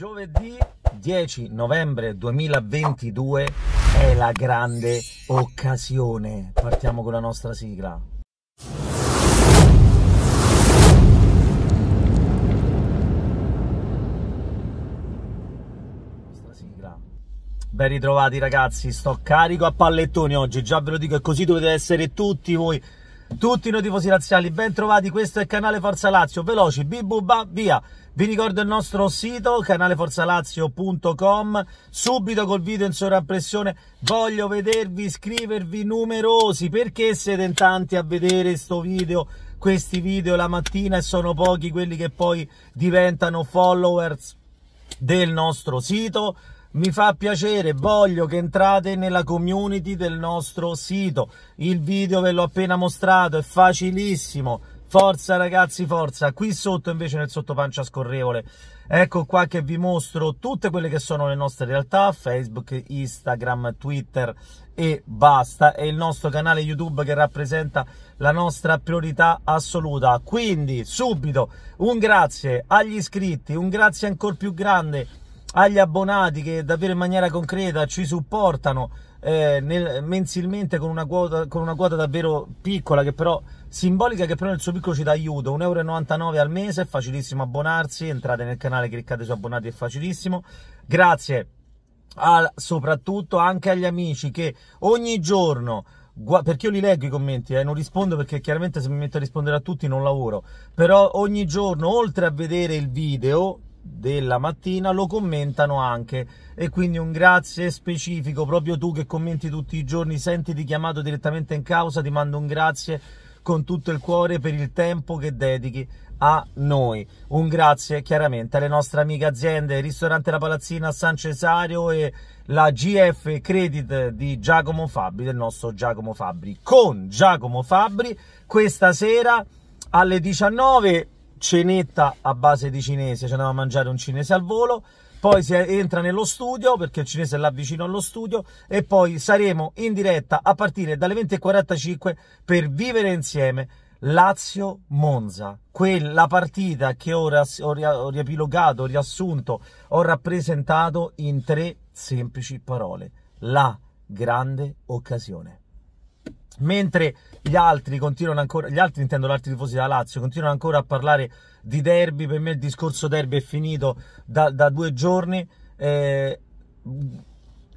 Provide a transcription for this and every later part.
Giovedì 10 novembre 2022 è la grande occasione. Partiamo con la nostra sigla. Ben ritrovati ragazzi, sto carico a pallettoni oggi, già ve lo dico, è così dovete essere tutti voi, tutti noi tifosi laziali, ben trovati, questo è il canale Forza Lazio, veloci, bim bum, via! Vi ricordo il nostro sito canaleforzalazio.com subito col video in sovrappressione Voglio vedervi, iscrivervi numerosi perché siete in tanti a vedere questo video, questi video la mattina e sono pochi quelli che poi diventano followers del nostro sito. Mi fa piacere, voglio che entrate nella community del nostro sito. Il video ve l'ho appena mostrato, è facilissimo Forza ragazzi, forza! Qui sotto invece nel sottopancia scorrevole, ecco qua che vi mostro tutte quelle che sono le nostre realtà, Facebook, Instagram, Twitter e basta. È il nostro canale YouTube che rappresenta la nostra priorità assoluta. Quindi subito un grazie agli iscritti, un grazie ancora più grande agli abbonati che davvero in maniera concreta ci supportano eh, nel, mensilmente con una, quota, con una, quota, davvero piccola, che però simbolica, che però nel suo piccolo ci dà aiuto. 1,99€ al mese, è facilissimo abbonarsi, entrate nel canale, cliccate su abbonati, è facilissimo. Grazie a, soprattutto anche agli amici che ogni giorno perché io li leggo i commenti, eh, non rispondo perché chiaramente se mi metto a rispondere a tutti non lavoro, però ogni giorno oltre a vedere il video della mattina lo commentano anche e quindi un grazie specifico proprio tu che commenti tutti i giorni sentiti chiamato direttamente in causa ti mando un grazie con tutto il cuore per il tempo che dedichi a noi un grazie chiaramente alle nostre amiche aziende ristorante La Palazzina San Cesario e la GF Credit di Giacomo Fabri del nostro Giacomo Fabri con Giacomo Fabri questa sera alle 19 cenetta a base di cinese, ci andava a mangiare un cinese al volo, poi si entra nello studio perché il cinese è là vicino allo studio e poi saremo in diretta a partire dalle 20.45 per vivere insieme Lazio-Monza, quella partita che ho, ho riepilogato, ho riassunto, ho rappresentato in tre semplici parole, la grande occasione mentre gli altri continuano ancora, gli altri intendo gli altri tifosi della Lazio, continuano ancora a parlare di derby, per me il discorso derby è finito da, da due giorni, eh,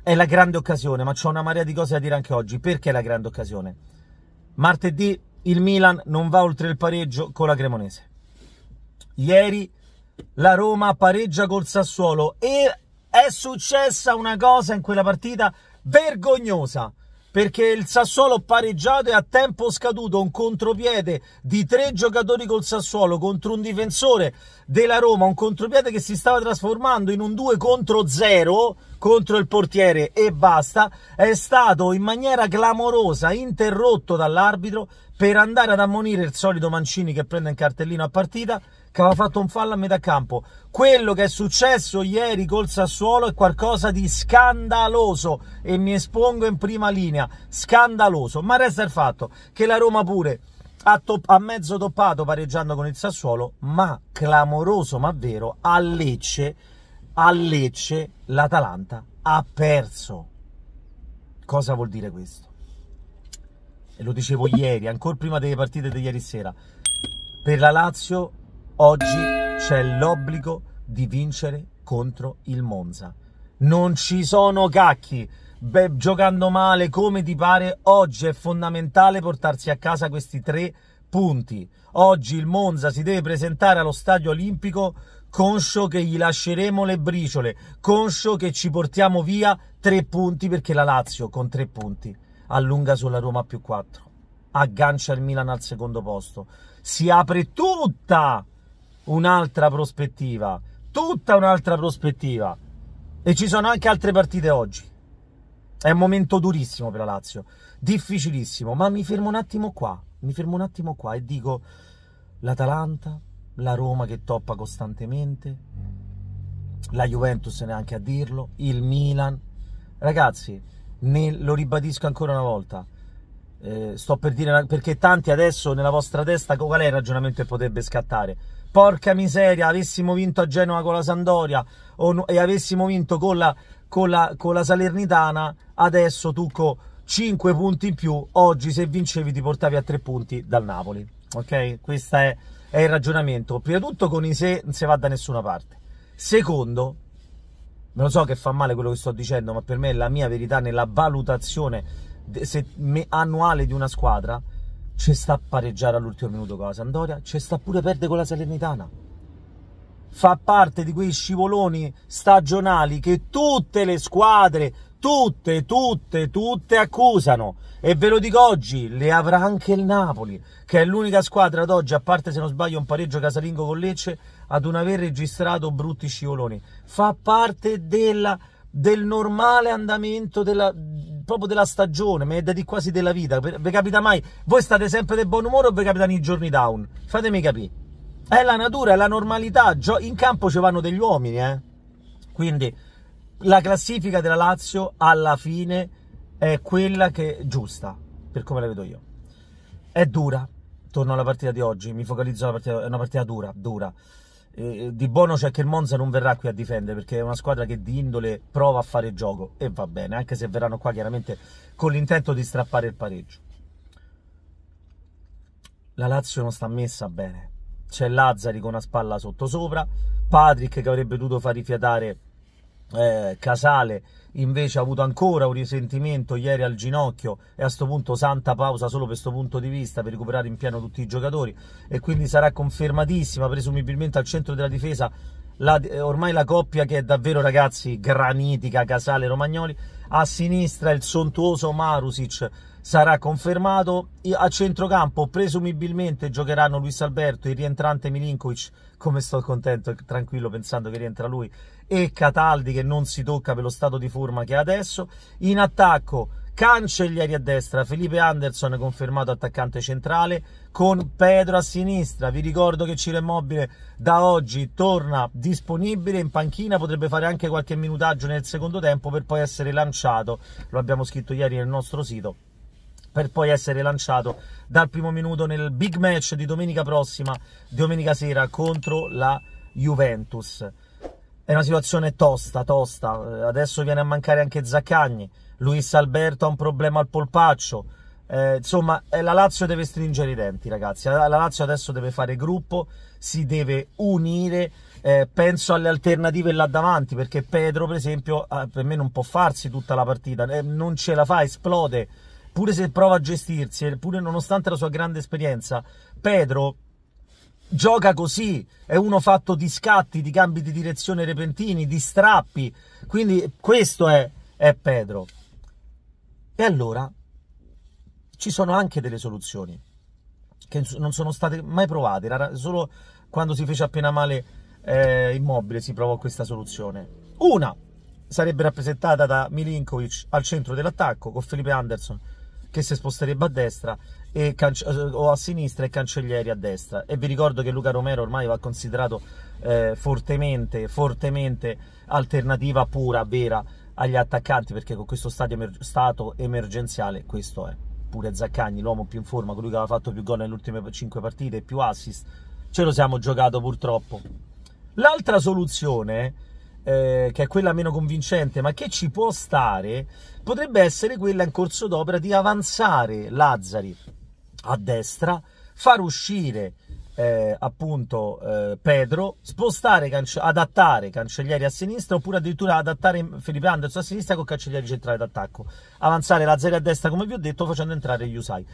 è la grande occasione, ma c'è una marea di cose da dire anche oggi, perché è la grande occasione? Martedì il Milan non va oltre il pareggio con la Cremonese, ieri la Roma pareggia col Sassuolo e è successa una cosa in quella partita vergognosa, perché il Sassuolo pareggiato e a tempo scaduto un contropiede di tre giocatori col Sassuolo contro un difensore della Roma, un contropiede che si stava trasformando in un 2 contro 0 contro il portiere e basta, è stato in maniera clamorosa interrotto dall'arbitro per andare ad ammonire il solito Mancini che prende in cartellino a partita che aveva fatto un fallo a metà campo. Quello che è successo ieri col Sassuolo è qualcosa di scandaloso e mi espongo in prima linea, scandaloso. Ma resta il fatto che la Roma pure ha, ha mezzo toppato pareggiando con il Sassuolo, ma clamoroso ma vero, a Lecce, a Lecce l'Atalanta ha perso. Cosa vuol dire questo? E lo dicevo ieri, ancora prima delle partite di ieri sera. Per la Lazio Oggi c'è l'obbligo di vincere contro il Monza. Non ci sono cacchi. Beh, giocando male come ti pare, oggi è fondamentale portarsi a casa questi tre punti. Oggi il Monza si deve presentare allo stadio olimpico conscio che gli lasceremo le briciole, conscio che ci portiamo via tre punti perché la Lazio con tre punti allunga sulla Roma più quattro, aggancia il Milan al secondo posto, si apre tutta un'altra prospettiva, tutta un'altra prospettiva. E ci sono anche altre partite oggi. È un momento durissimo per la Lazio, difficilissimo, ma mi fermo un attimo qua, mi fermo un attimo qua e dico l'Atalanta, la Roma che toppa costantemente, la Juventus neanche a dirlo, il Milan. Ragazzi, ne, lo ribadisco ancora una volta, eh, sto per dire perché tanti adesso nella vostra testa qual è il ragionamento che potrebbe scattare? Porca miseria, avessimo vinto a Genova con la Sandoria e avessimo vinto con la, con, la, con la Salernitana, adesso Tucco 5 punti in più, oggi se vincevi ti portavi a 3 punti dal Napoli. Ok? Questo è, è, il ragionamento. Prima di tutto con i se non si va da nessuna parte. Secondo, me lo so che fa male quello che sto dicendo, ma per me è la mia verità nella valutazione annuale di una squadra ci sta a pareggiare all'ultimo minuto con la Sandoria, ci sta pure a perdere con la Salernitana. Fa parte di quei scivoloni stagionali che tutte le squadre, tutte, tutte, tutte accusano. E ve lo dico oggi, le avrà anche il Napoli, che è l'unica squadra ad oggi, a parte se non sbaglio un pareggio casalingo con Lecce, ad non aver registrato brutti scivoloni. Fa parte della del normale andamento della, proprio della stagione, mi è di quasi della vita. Vi capita mai? Voi state sempre del buon umore o vi capitano i giorni down? Fatemi capire. È la natura, è la normalità. In campo ci vanno degli uomini, eh? Quindi la classifica della Lazio alla fine è quella che è giusta, per come la vedo io. È dura. Torno alla partita di oggi, mi focalizzo alla partita, è una partita dura, dura. Eh, eh, di buono c'è che il Monza non verrà qui a difendere perché è una squadra che di indole prova a fare gioco e va bene, anche se verranno qua chiaramente con l'intento di strappare il pareggio. La Lazio non sta messa bene, c'è Lazzari con una spalla sottosopra, Patrick che avrebbe dovuto far rifiatare eh, Casale invece ha avuto ancora un risentimento ieri al ginocchio e a questo punto santa pausa solo per questo punto di vista per recuperare in pieno tutti i giocatori e quindi sarà confermatissima presumibilmente al centro della difesa la, eh, ormai la coppia che è davvero ragazzi granitica Casale Romagnoli a sinistra il sontuoso Marusic sarà confermato, a centrocampo presumibilmente giocheranno Luis Alberto, il rientrante Milinkovic, come sto contento e tranquillo pensando che rientra lui, e Cataldi che non si tocca per lo stato di forma che ha adesso, in attacco Cancellieri a destra, Felipe Anderson confermato attaccante centrale con Pedro a sinistra. Vi ricordo che Ciro Immobile da oggi torna disponibile in panchina, potrebbe fare anche qualche minutaggio nel secondo tempo per poi essere lanciato. Lo abbiamo scritto ieri nel nostro sito per poi essere lanciato dal primo minuto nel big match di domenica prossima, domenica sera contro la Juventus. È una situazione tosta, tosta. Adesso viene a mancare anche Zaccagni. Luis Alberto ha un problema al polpaccio. Eh, insomma, eh, la Lazio deve stringere i denti, ragazzi. La, Lazio adesso deve fare gruppo, si deve unire. Eh, penso alle alternative là davanti, perché Pedro, per esempio, per me non può farsi tutta la partita, eh, non ce la fa, esplode. Pure se prova a gestirsi, eh, pure nonostante la sua grande esperienza, Pedro gioca così, è uno fatto di scatti, di cambi di direzione repentini, di strappi. Quindi questo è, è Pedro. E allora ci sono anche delle soluzioni che non sono state mai provate, solo quando si fece appena male eh, immobile si provò questa soluzione. Una sarebbe rappresentata da Milinkovic al centro dell'attacco con Felipe Anderson che si sposterebbe a destra cance- eh, o a sinistra e Cancellieri a destra. E vi ricordo che Luca Romero ormai va considerato eh, fortemente, fortemente alternativa pura, vera agli attaccanti perché con questo emer stato emergenziale questo è pure Zaccagni l'uomo più in forma colui che aveva fatto più gol nelle ultime 5 partite più assist ce lo siamo giocato purtroppo l'altra soluzione eh, che è quella meno convincente ma che ci può stare potrebbe essere quella in corso d'opera di avanzare Lazzari a destra far uscire eh, appunto eh, Pedro, spostare, cance- adattare Cancellieri a sinistra oppure addirittura adattare Felipe Anderson a sinistra con Cancellieri centrale d'attacco, avanzare la Lazeri a destra come vi ho detto facendo entrare gli Usai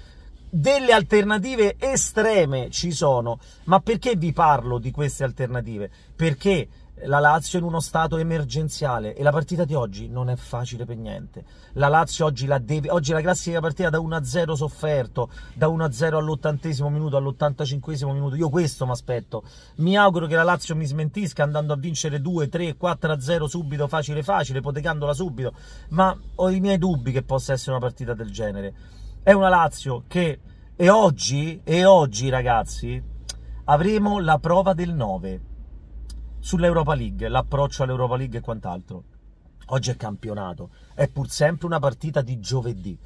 delle alternative estreme ci sono. Ma perché vi parlo di queste alternative? Perché la Lazio è in uno stato emergenziale e la partita di oggi non è facile per niente. La Lazio oggi la deve, oggi la classica partita da 1-0 sofferto, da 1-0 all'ottantesimo minuto, all'ottantacinquesimo minuto. Io questo mi aspetto. Mi auguro che la Lazio mi smentisca andando a vincere 2, 3, 4-0 subito, facile facile, ipotecandola subito, ma ho i miei dubbi che possa essere una partita del genere è una Lazio che... E oggi, e oggi ragazzi, avremo la prova del 9 sull'Europa League, l'approccio all'Europa League e quant'altro. Oggi è campionato, è pur sempre una partita di giovedì.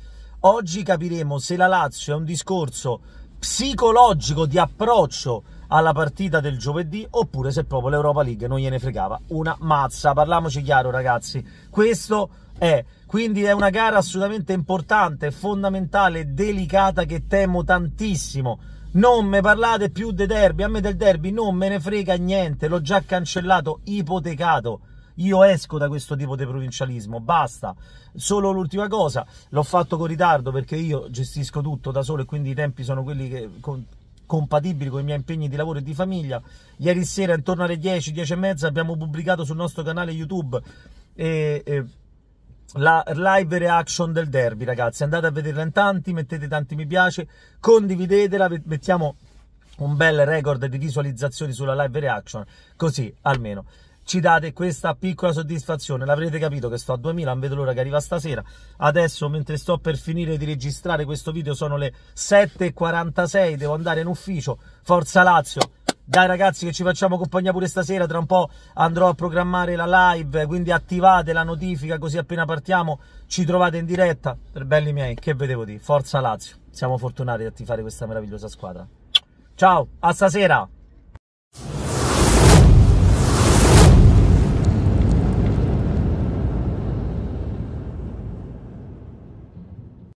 Oggi capiremo se la Lazio è un discorso psicologico di approccio alla partita del giovedì oppure se proprio l'Europa League non gliene fregava una mazza. Parliamoci chiaro ragazzi, questo è. Quindi è una gara assolutamente importante, fondamentale, delicata che temo tantissimo. Non me parlate più dei derby, a me del derby non me ne frega niente, l'ho già cancellato, ipotecato. Io esco da questo tipo di provincialismo, basta. Solo l'ultima cosa, l'ho fatto con ritardo perché io gestisco tutto da solo e quindi i tempi sono quelli che, compatibili con i miei impegni di lavoro e di famiglia. Ieri sera, intorno alle 10, 10 e mezza, abbiamo pubblicato sul nostro canale YouTube eh, eh, la live reaction del derby, ragazzi. Andate a vederla in tanti, mettete tanti mi piace, condividetela, mettiamo un bel record di visualizzazioni sulla live reaction, così almeno ci date questa piccola soddisfazione. L'avrete capito che sto a 2000, non vedo l'ora che arriva stasera. Adesso, mentre sto per finire di registrare questo video, sono le 7.46, devo andare in ufficio. Forza Lazio! Dai ragazzi che ci facciamo compagnia pure stasera, tra un po' andrò a programmare la live, quindi attivate la notifica così appena partiamo ci trovate in diretta. Per belli miei, che vedevo di Forza Lazio, siamo fortunati a fare questa meravigliosa squadra. Ciao, a stasera!